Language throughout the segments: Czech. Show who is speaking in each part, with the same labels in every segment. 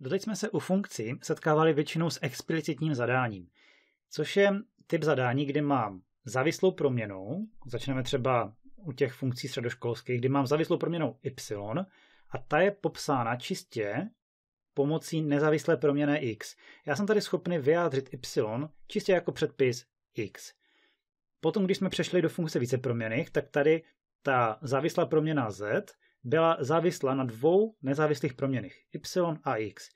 Speaker 1: Doteď jsme se u funkcí setkávali většinou s explicitním zadáním, což je typ zadání, kdy mám závislou proměnou, začneme třeba u těch funkcí středoškolských, kdy mám závislou proměnou y a ta je popsána čistě pomocí nezávislé proměné x. Já jsem tady schopný vyjádřit y čistě jako předpis x. Potom, když jsme přešli do funkce proměných, tak tady ta závislá proměna z byla závislá na dvou nezávislých proměnách y a x.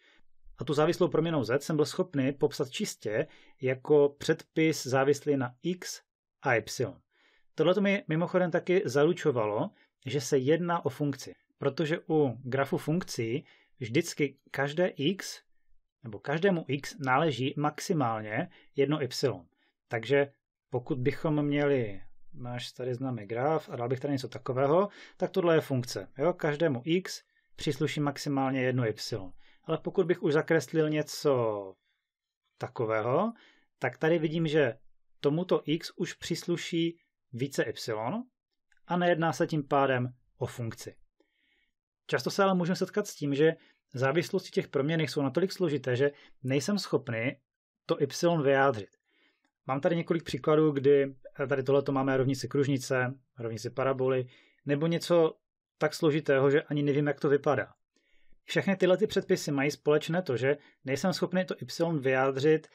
Speaker 1: A tu závislou proměnou z jsem byl schopný popsat čistě jako předpis závislý na x a y. Tohle mi mimochodem taky zaručovalo, že se jedná o funkci, protože u grafu funkcí vždycky každé x nebo každému x náleží maximálně jedno y. Takže pokud bychom měli máš tady známý graf a dal bych tady něco takového, tak tohle je funkce. Jo? Každému x přísluší maximálně jedno y. Ale pokud bych už zakreslil něco takového, tak tady vidím, že tomuto x už přísluší více y a nejedná se tím pádem o funkci. Často se ale můžeme setkat s tím, že závislosti těch proměných jsou natolik složité, že nejsem schopný to y vyjádřit. Mám tady několik příkladů, kdy tady tohleto máme rovnici kružnice, rovnici paraboly, nebo něco tak složitého, že ani nevím, jak to vypadá. Všechny tyhle ty předpisy mají společné to, že nejsem schopný to y vyjádřit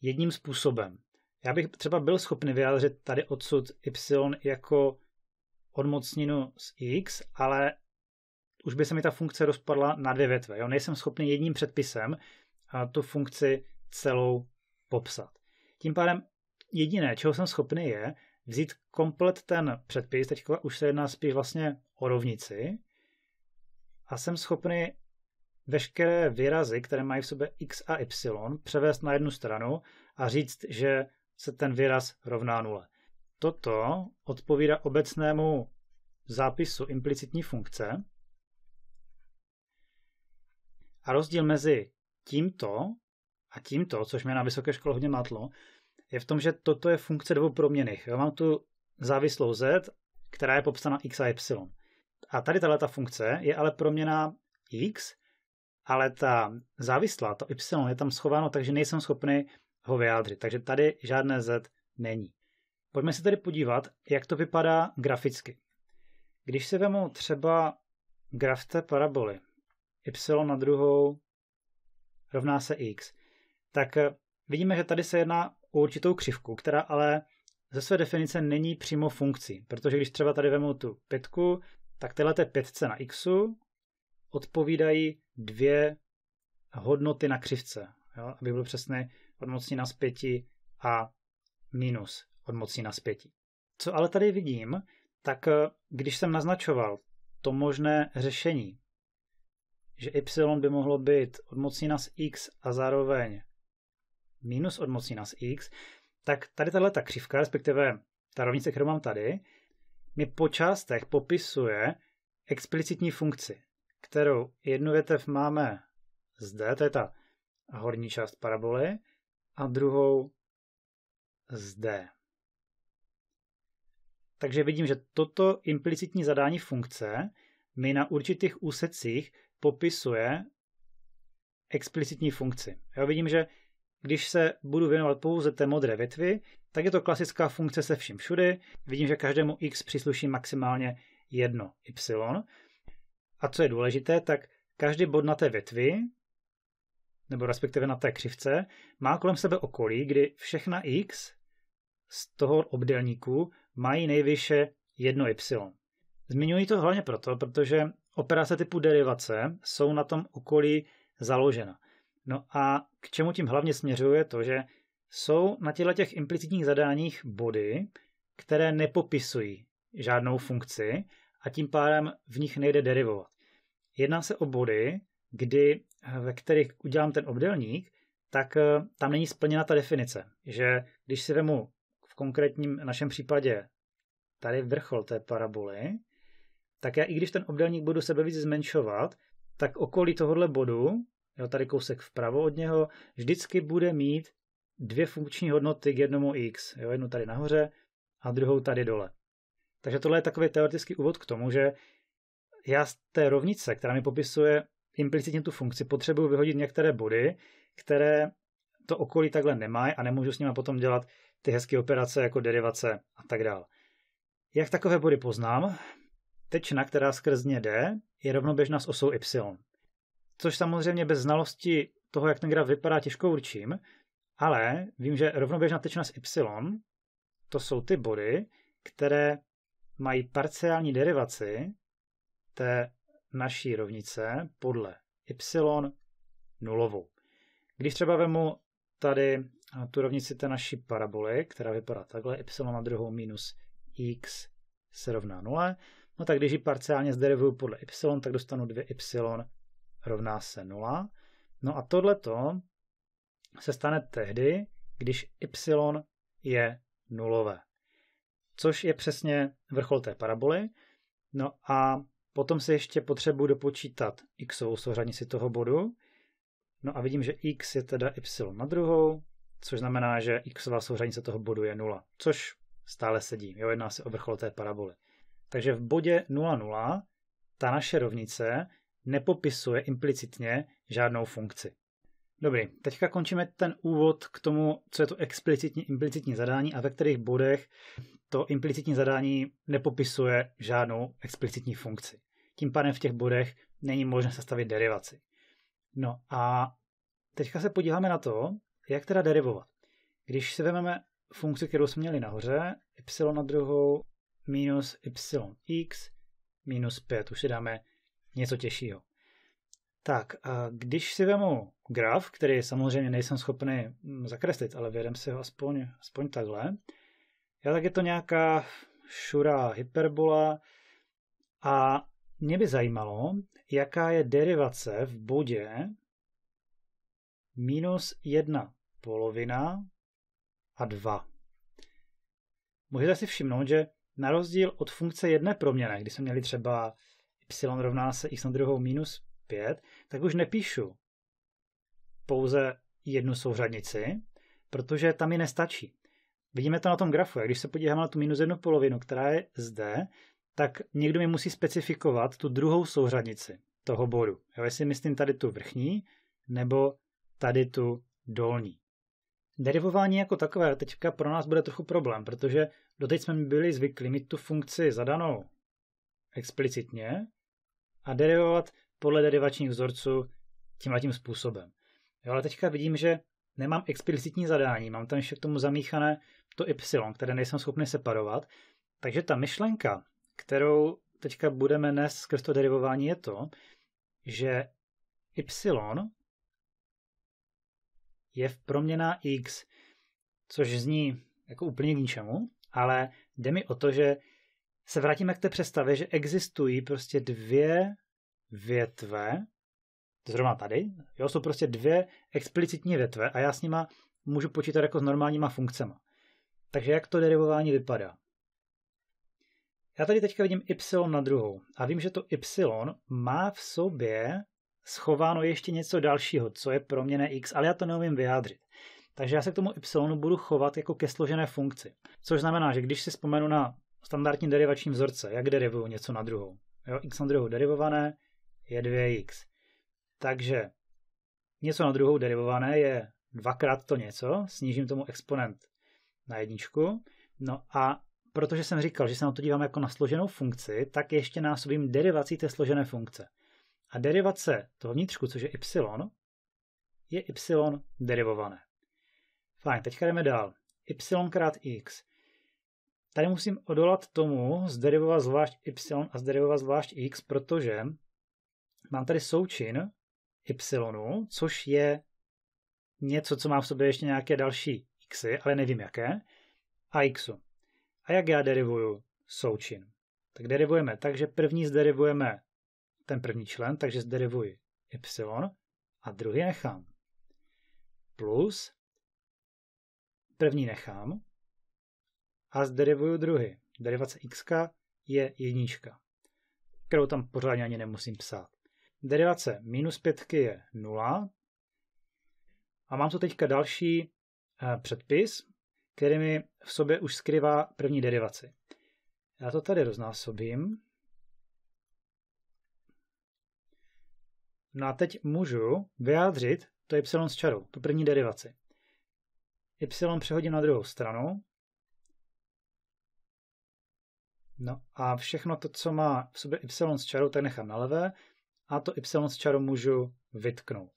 Speaker 1: jedním způsobem. Já bych třeba byl schopný vyjádřit tady odsud y jako odmocninu z x, ale už by se mi ta funkce rozpadla na dvě větve. Jo? Nejsem schopný jedním předpisem tu funkci celou popsat. Tím pádem jediné, čeho jsem schopný, je vzít komplet ten předpis, teď už se jedná spíš vlastně o rovnici, a jsem schopný veškeré výrazy, které mají v sobě x a y, převést na jednu stranu a říct, že se ten výraz rovná nule. Toto odpovídá obecnému zápisu implicitní funkce. A rozdíl mezi tímto a tímto, což mě na vysoké škole hodně matlo, je v tom, že toto je funkce dvou proměných. Já mám tu závislou z, která je popsána x a y. A tady ta funkce je ale proměna x, ale ta závislá, to y je tam schováno, takže nejsem schopný ho vyjádřit. Takže tady žádné z není. Pojďme se tedy podívat, jak to vypadá graficky. Když se vemu třeba graf té paraboly, y na druhou rovná se x, tak vidíme, že tady se jedná o určitou křivku, která ale ze své definice není přímo funkcí, protože když třeba tady vemu tu pětku, tak tyhle té pětce na xu odpovídají dvě hodnoty na křivce. Jo? Aby bylo přesný, od mocní na zpěti a minus od mocní na zpěti. Co ale tady vidím, tak eh, když jsem naznačoval to možné řešení, že y by mohlo být od mocní na x a zároveň minus od z x, tak tady tahle ta křivka, respektive ta rovnice, kterou mám tady, mi po částech popisuje explicitní funkci, kterou jednu větev máme zde, to je ta horní část paraboly, a druhou zde. Takže vidím, že toto implicitní zadání funkce mi na určitých úsecích popisuje explicitní funkci. Já vidím, že když se budu věnovat pouze té modré větvi, tak je to klasická funkce se vším všudy. Vidím, že každému x přísluší maximálně jedno y. A co je důležité, tak každý bod na té větvi, nebo respektive na té křivce, má kolem sebe okolí, kdy všechna x z toho obdélníku mají nejvyše jedno y. Zmiňuji to hlavně proto, protože operace typu derivace jsou na tom okolí založena. No a k čemu tím hlavně směřuje to, že jsou na těchto těch implicitních zadáních body, které nepopisují žádnou funkci a tím pádem v nich nejde derivovat. Jedná se o body, kdy, eh, ve kterých udělám ten obdelník, tak eh, tam není splněna ta definice, že když si vemu v konkrétním našem případě tady vrchol té paraboly, tak já i když ten obdelník budu sebe víc zmenšovat, tak okolí tohohle bodu jo, tady kousek vpravo od něho, vždycky bude mít dvě funkční hodnoty k jednomu x. Jo, jednu tady nahoře a druhou tady dole. Takže tohle je takový teoretický úvod k tomu, že já z té rovnice, která mi popisuje implicitně tu funkci, potřebuji vyhodit některé body, které to okolí takhle nemají a nemůžu s nimi potom dělat ty hezké operace jako derivace a tak dále. Jak takové body poznám? Tečna, která skrz ně jde, je rovnoběžná s osou y což samozřejmě bez znalosti toho, jak ten graf vypadá, těžko určím, ale vím, že rovnoběžná tečna s y, to jsou ty body, které mají parciální derivaci té naší rovnice podle y nulovou. Když třeba vemu tady eh, tu rovnici té naší paraboly, která vypadá takhle, y na druhou minus x se rovná 0, no tak když ji parciálně zderivuju podle y, tak dostanu 2y rovná se 0. No a tohleto se stane tehdy, když y je nulové, což je přesně vrchol té paraboly. No a potom se ještě potřebuji dopočítat x souřadnici toho bodu. No a vidím, že x je teda y na druhou, což znamená, že xová souřadnice toho bodu je 0, což stále sedí. Jo, jedná se o vrchol té paraboly. Takže v bodě 0,0 ta naše rovnice nepopisuje implicitně žádnou funkci. Dobrý, teďka končíme ten úvod k tomu, co je to explicitní implicitní zadání a ve kterých bodech to implicitní zadání nepopisuje žádnou explicitní funkci. Tím pádem v těch bodech není možné sestavit derivaci. No a teďka se podíváme na to, jak teda derivovat. Když si vezmeme funkci, kterou jsme měli nahoře, y na druhou minus x minus 5, už si dáme něco těžšího. Tak, a když si vemu graf, který samozřejmě nejsem schopný mm, zakreslit, ale vědem si ho aspoň, aspoň takhle, já tak je to nějaká šura hyperbola a mě by zajímalo, jaká je derivace v bodě minus jedna polovina a 2. Můžete si všimnout, že na rozdíl od funkce jedné proměny, kdy jsme měli třeba y rovná se x na druhou minus 5, tak už nepíšu pouze jednu souřadnici, protože tam mi nestačí. Vidíme to na tom grafu. Jak když se podíváme na tu minus jednu polovinu, která je zde, tak někdo mi musí specifikovat tu druhou souřadnici toho bodu. Já jestli myslím tady tu vrchní, nebo tady tu dolní. Derivování jako takové teďka pro nás bude trochu problém, protože doteď jsme byli zvyklí mít tu funkci zadanou explicitně a derivovat podle derivačních vzorců tímhle tím způsobem. Jo, ale teďka vidím, že nemám explicitní zadání, mám tam ještě k tomu zamíchané to y, které nejsem schopný separovat, takže ta myšlenka, kterou teďka budeme nést skrz to derivování je to, že y je v proměná x, což zní jako úplně k ničemu, ale jde mi o to, že se vrátíme k té představě, že existují prostě dvě větve, zrovna tady, jo, jsou prostě dvě explicitní větve a já s nima můžu počítat jako s normálníma funkcemi. Takže jak to derivování vypadá? Já tady teďka vidím y na druhou a vím, že to y má v sobě schováno ještě něco dalšího, co je proměné x, ale já to neumím vyjádřit. Takže já se k tomu y budu chovat jako ke složené funkci. Což znamená, že když si vzpomenu na standardní derivační vzorce, jak derivuju něco na druhou. Jo, x na druhou derivované je 2x. Takže něco na druhou derivované je dvakrát to něco, snížím tomu exponent na jedničku. No a protože jsem říkal, že se na to dívám jako na složenou funkci, tak ještě násobím derivací té složené funkce. A derivace toho vnitřku, což je y, je y derivované. Fajn, teďka jdeme dál. y krát x. Tady musím odolat tomu zderivovat zvlášť y a zderivovat zvlášť x, protože mám tady součin y, což je něco, co má v sobě ještě nějaké další xy, ale nevím jaké, a xu. A jak já derivuju součin? Tak derivujeme tak, že první zderivujeme ten první člen, takže zderivuji y a druhý nechám. Plus první nechám, a zderivuju druhy. Derivace x je jednička, kterou tam pořádně ani nemusím psát. Derivace minus pětky je 0. A mám tu teďka další eh, předpis, který mi v sobě už skrývá první derivaci. Já to tady roznásobím. No a teď můžu vyjádřit to y s čarou, tu první derivaci. y přehodím na druhou stranu No a všechno to, co má v sobě y s čarou, tak nechám na levé a to y s čarou můžu vytknout.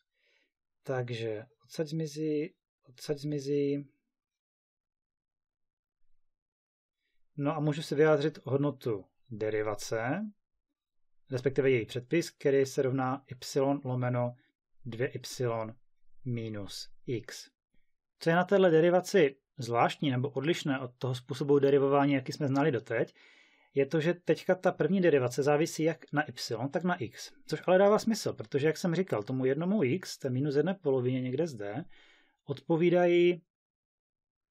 Speaker 1: Takže odsaď zmizí, odsaď zmizí. No a můžu si vyjádřit hodnotu derivace, respektive její předpis, který se rovná y lomeno 2y minus x. Co je na téhle derivaci zvláštní nebo odlišné od toho způsobu derivování, jaký jsme znali doteď, je to, že teďka ta první derivace závisí jak na y, tak na x. Což ale dává smysl, protože, jak jsem říkal, tomu jednomu x, té minus jedné polovině někde zde, odpovídají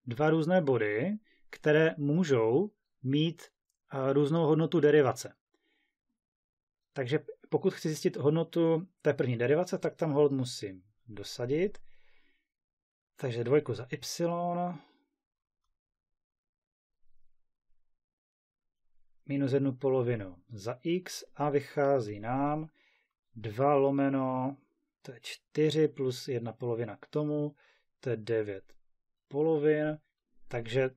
Speaker 1: dva různé body, které můžou mít různou hodnotu derivace. Takže pokud chci zjistit hodnotu té první derivace, tak tam hold musím dosadit. Takže dvojku za y, minus jednu polovinu za x a vychází nám 2 lomeno, to je 4 plus jedna polovina k tomu, to je 9 polovin, takže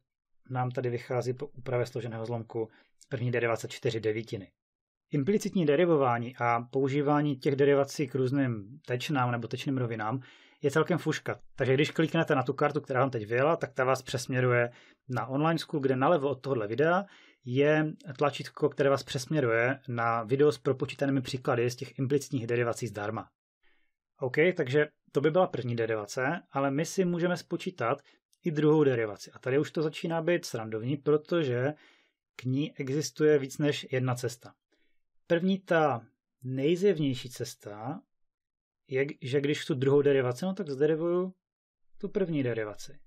Speaker 1: nám tady vychází po úpravě složeného zlomku první derivace 4 devítiny. Implicitní derivování a používání těch derivací k různým tečnám nebo tečným rovinám je celkem fuška. Takže když kliknete na tu kartu, která vám teď vyjela, tak ta vás přesměruje na online school, kde nalevo od tohohle videa je tlačítko, které vás přesměruje na video s propočítanými příklady z těch implicitních derivací zdarma. OK, takže to by byla první derivace, ale my si můžeme spočítat i druhou derivaci. A tady už to začíná být srandovní, protože k ní existuje víc než jedna cesta. První ta nejzjevnější cesta je, že když tu druhou derivaci, no tak zderivuju tu první derivaci.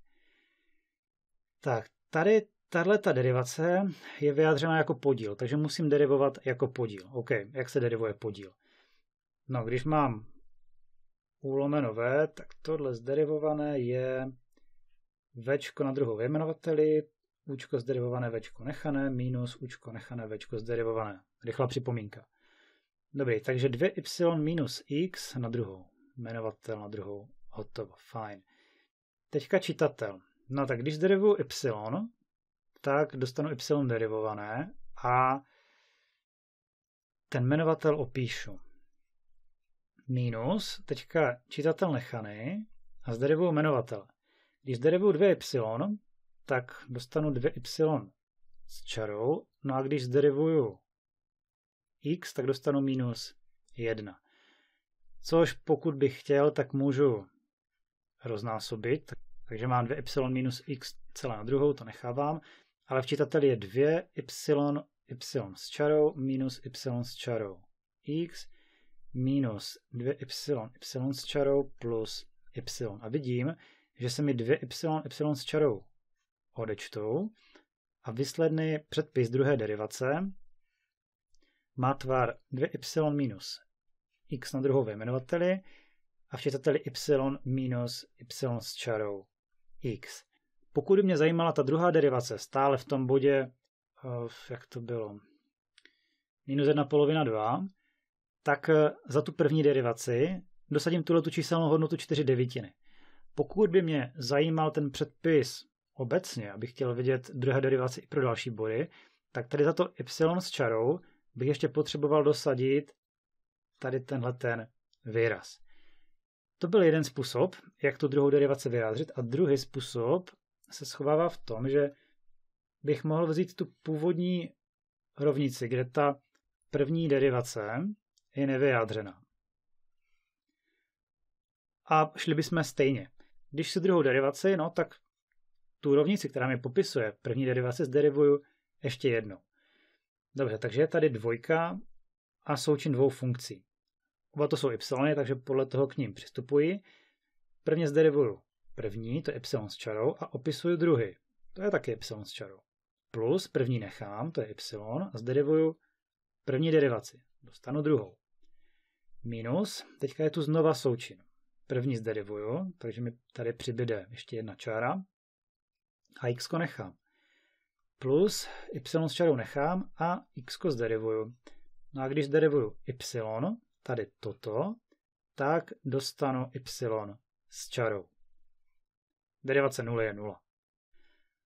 Speaker 1: Tak, tady Tahle ta derivace je vyjádřena jako podíl, takže musím derivovat jako podíl. OK, jak se derivuje podíl? No, když mám úlomeno v, tak tohle zderivované je večko na druhou vyjmenovateli, učko zderivované večko nechané, minus učko nechané večko zderivované. Rychlá připomínka. Dobrý, takže 2y minus x na druhou. Jmenovatel na druhou. Hotovo, fajn. Teďka čitatel. No tak když zderivuju y, tak dostanu y derivované a ten jmenovatel opíšu. Minus, teďka čítatel nechany a zderivuju jmenovatel. Když zderivuju 2y, tak dostanu 2y s čarou, no a když zderivuju x, tak dostanu minus 1. Což pokud bych chtěl, tak můžu roznásobit, takže mám 2y minus x celé na druhou, to nechávám ale v čitateli je 2 y, y s čarou minus y s čarou x minus 2y, y s čarou plus y. A vidím, že se mi 2y, y s čarou odečtou a výsledný předpis druhé derivace má tvar 2y minus x na druhou ve jmenovateli a v čitateli y minus y s čarou x. Pokud by mě zajímala ta druhá derivace, stále v tom bodě, eh, jak to bylo, minus jedna polovina 2, tak eh, za tu první derivaci dosadím tuhle tu číselnou hodnotu 4 devítiny. Pokud by mě zajímal ten předpis obecně, abych chtěl vidět druhé derivaci i pro další body, tak tady za to y s čarou bych ještě potřeboval dosadit tady tenhle ten výraz. To byl jeden způsob, jak tu druhou derivaci vyjádřit a druhý způsob se schovává v tom, že bych mohl vzít tu původní rovnici, kde ta první derivace je nevyjádřena. A šli bychom stejně. Když si druhou derivaci, no tak tu rovnici, která mi popisuje první derivaci, zderivuju ještě jednou. Dobře, takže je tady dvojka a součin dvou funkcí. Oba to jsou y, takže podle toho k ním přistupuji. Prvně zderivuju První to je y s čarou a opisuju druhý. To je taky y s čarou. Plus první nechám, to je y, a zderivuju první derivaci. Dostanu druhou. Minus, teďka je tu znova součin. První zderivuju, takže mi tady přibyde ještě jedna čára a x nechám. Plus y s čarou nechám a x zderivuju. No a když zderivuju y, tady toto, tak dostanu y s čarou derivace 0 je 0.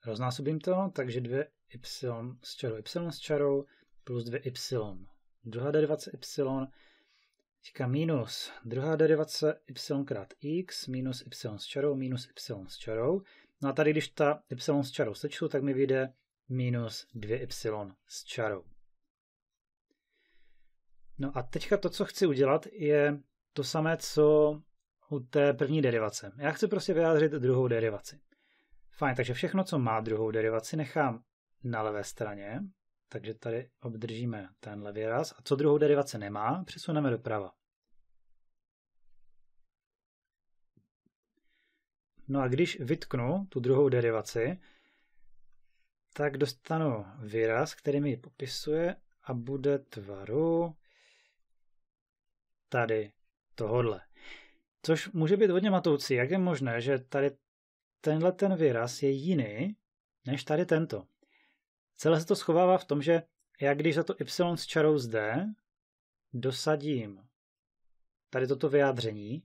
Speaker 1: Roznásobím to, takže 2y s čarou y s čarou plus 2y. Druhá derivace y Teďka minus druhá derivace y krát x minus y s čarou minus y s čarou. No a tady, když ta y s čarou sečtu, tak mi vyjde minus 2y s čarou. No a teďka to, co chci udělat, je to samé, co u té první derivace. Já chci prostě vyjádřit druhou derivaci. Fajn, takže všechno, co má druhou derivaci, nechám na levé straně, takže tady obdržíme tenhle výraz. A co druhou derivaci nemá, přesuneme doprava. No a když vytknu tu druhou derivaci, tak dostanu výraz, který mi popisuje a bude tvaru tady tohodle. Což může být hodně matoucí. Jak je možné, že tady tenhle ten výraz je jiný než tady tento? Celé se to schovává v tom, že já když za to y s čarou zde dosadím tady toto vyjádření,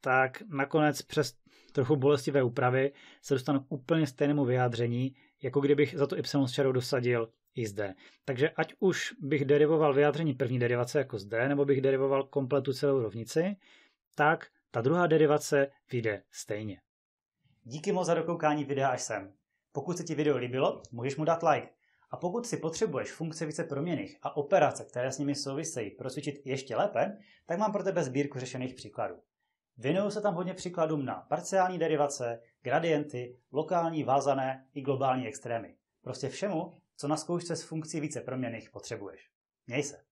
Speaker 1: tak nakonec přes trochu bolestivé úpravy se dostanu k úplně stejnému vyjádření, jako kdybych za to y s čarou dosadil i zde. Takže ať už bych derivoval vyjádření první derivace jako zde, nebo bych derivoval kompletu celou rovnici, tak ta druhá derivace vyjde stejně. Díky moc za dokoukání videa až sem. Pokud se ti video líbilo, můžeš mu dát like. A pokud si potřebuješ funkce více proměných a operace, které s nimi souvisejí, prosvědčit ještě lépe, tak mám pro tebe sbírku řešených příkladů. Věnuju se tam hodně příkladům na parciální derivace, gradienty, lokální, vázané i globální extrémy. Prostě všemu, co na zkoušce s funkcí více proměných potřebuješ. Měj se!